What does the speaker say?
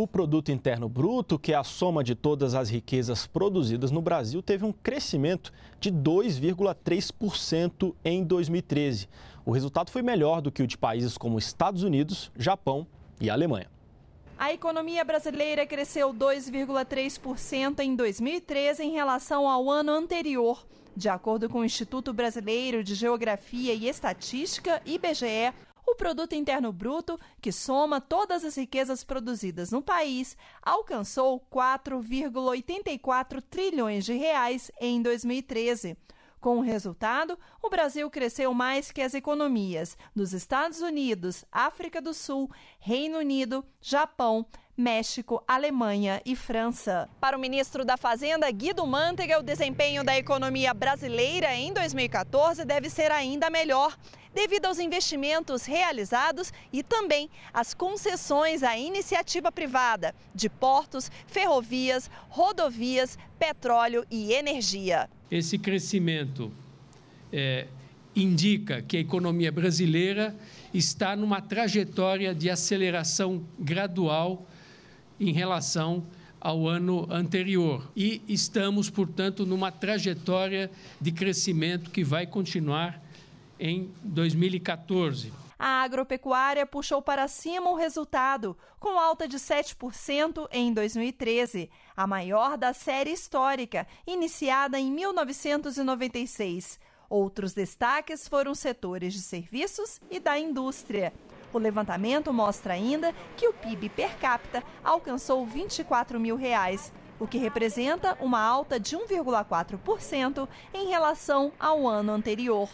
O produto interno bruto, que é a soma de todas as riquezas produzidas no Brasil, teve um crescimento de 2,3% em 2013. O resultado foi melhor do que o de países como Estados Unidos, Japão e Alemanha. A economia brasileira cresceu 2,3% em 2013 em relação ao ano anterior. De acordo com o Instituto Brasileiro de Geografia e Estatística, IBGE, Produto Interno Bruto, que soma todas as riquezas produzidas no país, alcançou 4,84 trilhões de reais em 2013. Com o resultado, o Brasil cresceu mais que as economias dos Estados Unidos, África do Sul, Reino Unido, Japão, México, Alemanha e França. Para o ministro da Fazenda, Guido Mantega, o desempenho da economia brasileira em 2014 deve ser ainda melhor devido aos investimentos realizados e também às concessões à iniciativa privada de portos, ferrovias, rodovias, petróleo e energia. Esse crescimento é, indica que a economia brasileira está numa trajetória de aceleração gradual em relação ao ano anterior. E estamos, portanto, numa trajetória de crescimento que vai continuar em 2014. A agropecuária puxou para cima o resultado, com alta de 7% em 2013, a maior da série histórica, iniciada em 1996. Outros destaques foram setores de serviços e da indústria. O levantamento mostra ainda que o PIB per capita alcançou R$ 24 mil, reais, o que representa uma alta de 1,4% em relação ao ano anterior.